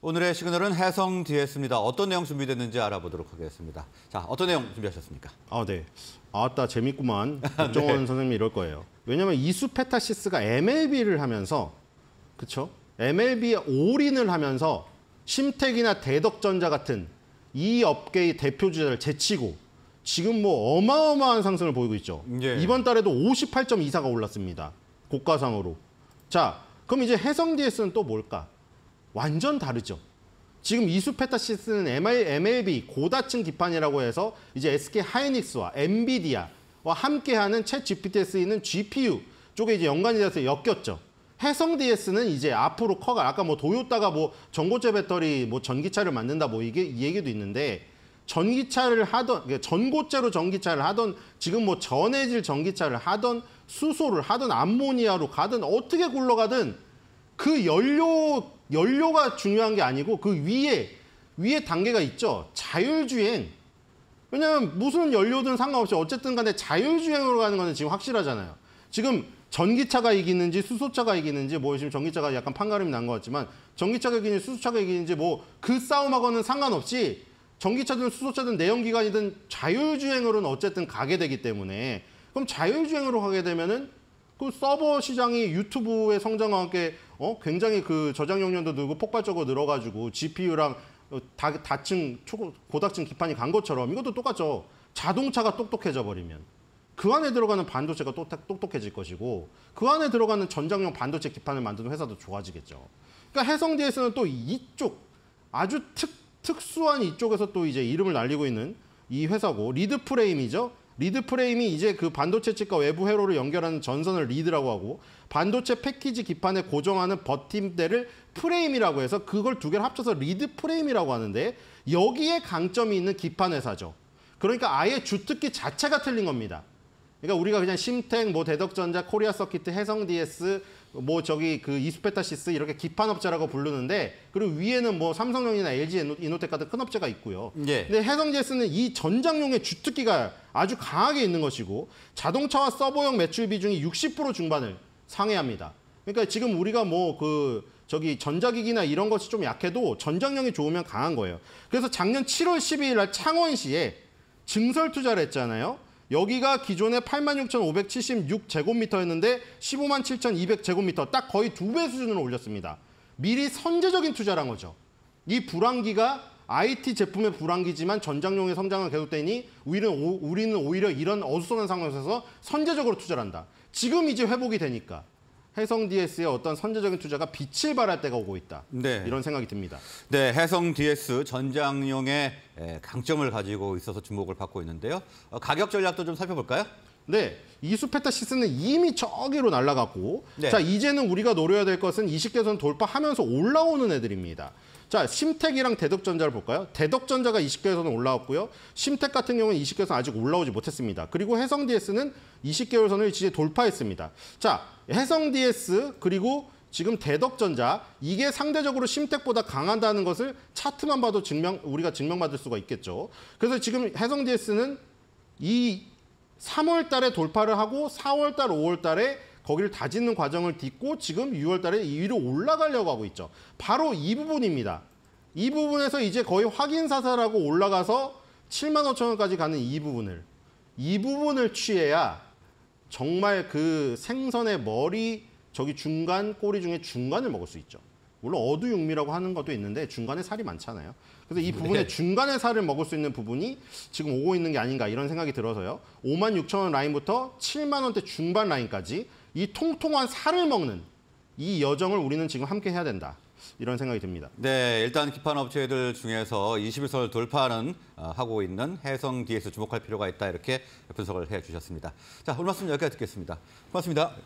오늘의 시그널은 해성 에 s 입니다 어떤 내용 준비됐는지 알아보도록 하겠습니다. 자, 어떤 내용 준비하셨습니까? 아, 네. 아따 재밌구만. 박정원 네. 선생님 이럴 이 거예요. 왜냐면 이수페타시스가 MLB를 하면서 그쵸? MLB에 올인을 하면서 심택이나 대덕전자 같은 이 업계의 대표 주자를 제치고 지금 뭐 어마어마한 상승을 보이고 있죠. 예. 이번 달에도 58.24가 올랐습니다. 고가상으로. 자, 그럼 이제 해성 DS는 또 뭘까? 완전 다르죠. 지금 이수페타시 스는 MLB 고다층 기판이라고 해서 이제 SK 하이닉스와 엔비디아와 함께하는 채 GPT에 쓰이는 GPU 쪽에 이제 연관이 돼서 엮였죠. 해성 DS는 이제 앞으로 커가 아까 뭐 도요타가 뭐 전고체 배터리 뭐 전기차를 만든다 뭐 이게 이 얘기도 있는데 전기차를 하던 그러니까 전고체로 전기차를 하던 지금 뭐 전해질 전기차를 하던 수소를 하던 암모니아로 가든 어떻게 굴러가든 그 연료 연료가 중요한 게 아니고 그 위에 위에 단계가 있죠. 자율주행. 왜냐하면 무슨 연료든 상관없이 어쨌든 간에 자율주행으로 가는 거는 지금 확실하잖아요. 지금 전기차가 이기는지 수소차가 이기는지 뭐 지금 전기차가 약간 판가름이 난 것 같지만 전기차가 이기는지 수소차가 이기는지 뭐 그 싸움하고는 상관없이 전기차든 수소차든 내연기관이든 자율주행으로는 어쨌든 가게 되기 때문에 그럼 자율주행으로 가게 되면은 그 서버 시장이 유튜브의 성장과 함께 어? 굉장히 그 저장 용량도 늘고 폭발적으로 늘어가지고 GPU랑 어, 다, 다층, 초, 고고닥층 기판이 간 것처럼 이것도 똑같죠. 자동차가 똑똑해져 버리면 그 안에 들어가는 반도체가 똑똑해질 것이고 그 안에 들어가는 전장용 반도체 기판을 만드는 회사도 좋아지겠죠. 그러니까 해성에서는또 이쪽 아주 특, 특수한 이쪽에서 또 이제 이름을 날리고 있는 이 회사고 리드프레임이죠. 리드 프레임이 이제 그 반도체 측과 외부 회로를 연결하는 전선을 리드라고 하고 반도체 패키지 기판에 고정하는 버팀대를 프레임이라고 해서 그걸 두 개를 합쳐서 리드 프레임이라고 하는데 여기에 강점이 있는 기판 회사죠. 그러니까 아예 주특기 자체가 틀린 겁니다. 그러니까 우리가 그냥 심탱뭐 대덕전자, 코리아 서키트, 해성 DS, 뭐 저기 그 이스페타시스 이렇게 기판 업자라고 부르는데 그리고 위에는 뭐 삼성전이나 LG 이노텍 같은 큰 업체가 있고요. 예. 근데 해성 DS는 이 전장용의 주특기가 아주 강하게 있는 것이고 자동차와 서버용 매출 비중이 60% 중반을 상회합니다. 그러니까 지금 우리가 뭐 그 저기 전자기기나 이런 것이 좀 약해도 전장력이 좋으면 강한 거예요. 그래서 작년 7월 12일 날 창원시에 증설 투자를 했잖아요. 여기가 기존에 86,576제곱미터였는데 157,200제곱미터 딱 거의 두 배 수준으로 올렸습니다. 미리 선제적인 투자란 거죠. 이 불황기가 IT 제품의 불황기지만 전장용의 성장은 계속되니 우리는, 오, 우리는 오히려 이런 어수선한 상황에서 선제적으로 투자를 한다. 지금 이제 회복이 되니까. 해성 DS의 어떤 선제적인 투자가 빛을 발할 때가 오고 있다. 네. 이런 생각이 듭니다. 네, 해성 DS 전장용의 강점을 가지고 있어서 주목을 받고 있는데요. 어, 가격 전략도 좀 살펴볼까요? 네, 이수페타시스는 이미 저기로 날아갔고 네. 자 이제는 우리가 노려야 될 것은 이식개선 돌파하면서 올라오는 애들입니다. 자, 심택이랑 대덕전자를 볼까요? 대덕전자가 20개월선은 올라왔고요. 심택 같은 경우는 20개월선 아직 올라오지 못했습니다. 그리고 해성 DS는 20개월선을 이제 돌파했습니다. 자, 해성 DS 그리고 지금 대덕전자 이게 상대적으로 심택보다 강한다는 것을 차트만 봐도 증명 우리가 증명받을 수가 있겠죠. 그래서 지금 해성 DS는 이 3월 달에 돌파를 하고 4월 달, 5월 달에 거기를 다짓는 과정을 딛고 지금 6월 달에 2 위로 올라가려고 하고 있죠. 바로 이 부분입니다. 이 부분에서 이제 거의 확인 사살하고 올라가서 7만 5천 원까지 가는 이 부분을 이 부분을 취해야 정말 그 생선의 머리 저기 중간 꼬리 중에 중간을 먹을 수 있죠. 물론 어두육미라고 하는 것도 있는데 중간에 살이 많잖아요. 그래서 이 네. 부분에 네. 중간에 살을 먹을 수 있는 부분이 지금 오고 있는 게 아닌가 이런 생각이 들어서요. 5만 6천 원 라인부터 7만 원대 중반 라인까지 이 통통한 살을 먹는 이 여정을 우리는 지금 함께 해야 된다. 이런 생각이 듭니다. 네, 일단 기판 업체들 중에서 21선을 돌파하는 어, 하고 있는 해성 뒤에서 주목할 필요가 있다 이렇게 분석을 해주셨습니다. 자, 오늘 말씀 여기까지 듣겠습니다. 고맙습니다.